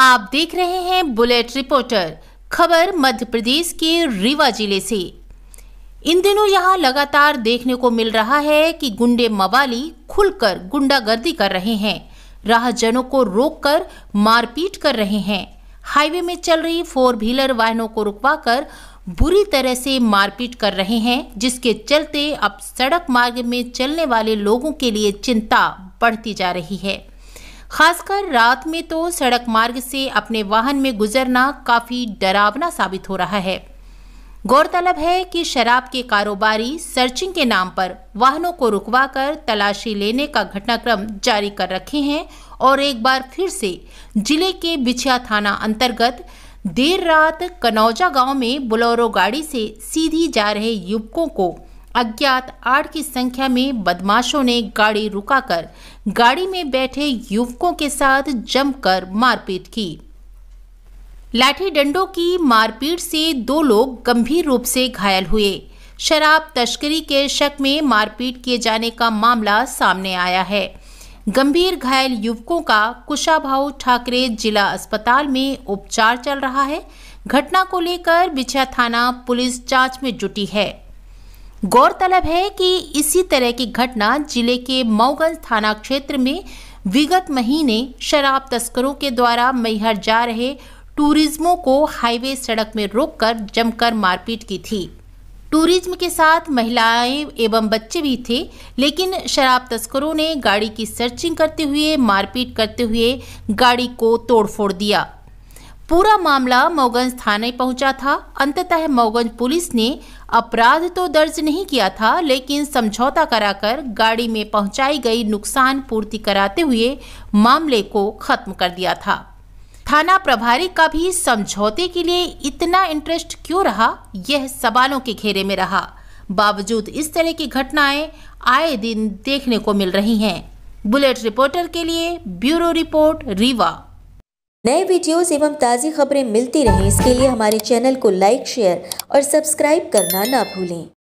आप देख रहे हैं बुलेट रिपोर्टर खबर मध्य प्रदेश के रीवा जिले से इन दिनों यहां लगातार देखने को मिल रहा है कि गुंडे मवाली खुलकर गुंडागर्दी कर रहे हैं राहजनों को रोककर मारपीट कर रहे हैं हाईवे में चल रही फोर व्हीलर वाहनों को रुकवाकर बुरी तरह से मारपीट कर रहे हैं जिसके चलते अब सड़क मार्ग में चलने वाले लोगों के लिए चिंता बढ़ती जा रही है खासकर रात में तो सड़क मार्ग से अपने वाहन में गुजरना काफ़ी डरावना साबित हो रहा है गौरतलब है कि शराब के कारोबारी सर्चिंग के नाम पर वाहनों को रुकवाकर तलाशी लेने का घटनाक्रम जारी कर रखे हैं और एक बार फिर से जिले के बिछिया थाना अंतर्गत देर रात कनौजा गांव में बोलोरो गाड़ी से सीधी जा रहे युवकों को अज्ञात आठ की संख्या में बदमाशों ने गाड़ी रुकाकर गाड़ी में बैठे युवकों के साथ जमकर मारपीट की लाठी डंडों की मारपीट से दो लोग गंभीर रूप से घायल हुए शराब तस्करी के शक में मारपीट किए जाने का मामला सामने आया है गंभीर घायल युवकों का कुशाभाऊ ठाकरे जिला अस्पताल में उपचार चल रहा है घटना को लेकर बिछा थाना पुलिस जांच में जुटी है गौरतलब है कि इसी तरह की घटना जिले के मऊगंज थाना क्षेत्र में विगत महीने शराब तस्करों के द्वारा मैहर जा रहे टूरिज्मों को हाईवे सड़क में रोककर जमकर मारपीट की थी टूरिज्म के साथ महिलाएं एवं बच्चे भी थे लेकिन शराब तस्करों ने गाड़ी की सर्चिंग करते हुए मारपीट करते हुए गाड़ी को तोड़फोड़ दिया पूरा मामला मऊगंज थाने पहुंचा था अंततः मऊगंज पुलिस ने अपराध तो दर्ज नहीं किया था लेकिन समझौता कराकर गाड़ी में पहुंचाई गई नुकसान पूर्ति कराते हुए मामले को खत्म कर दिया था थाना प्रभारी का भी समझौते के लिए इतना इंटरेस्ट क्यों रहा यह सवालों के घेरे में रहा बावजूद इस तरह की घटनाएं आए दिन देखने को मिल रही हैं बुलेट रिपोर्टर के लिए ब्यूरो रिपोर्ट रीवा नए वीडियोस एवं ताज़ी खबरें मिलती रहें इसके लिए हमारे चैनल को लाइक शेयर और सब्सक्राइब करना ना भूलें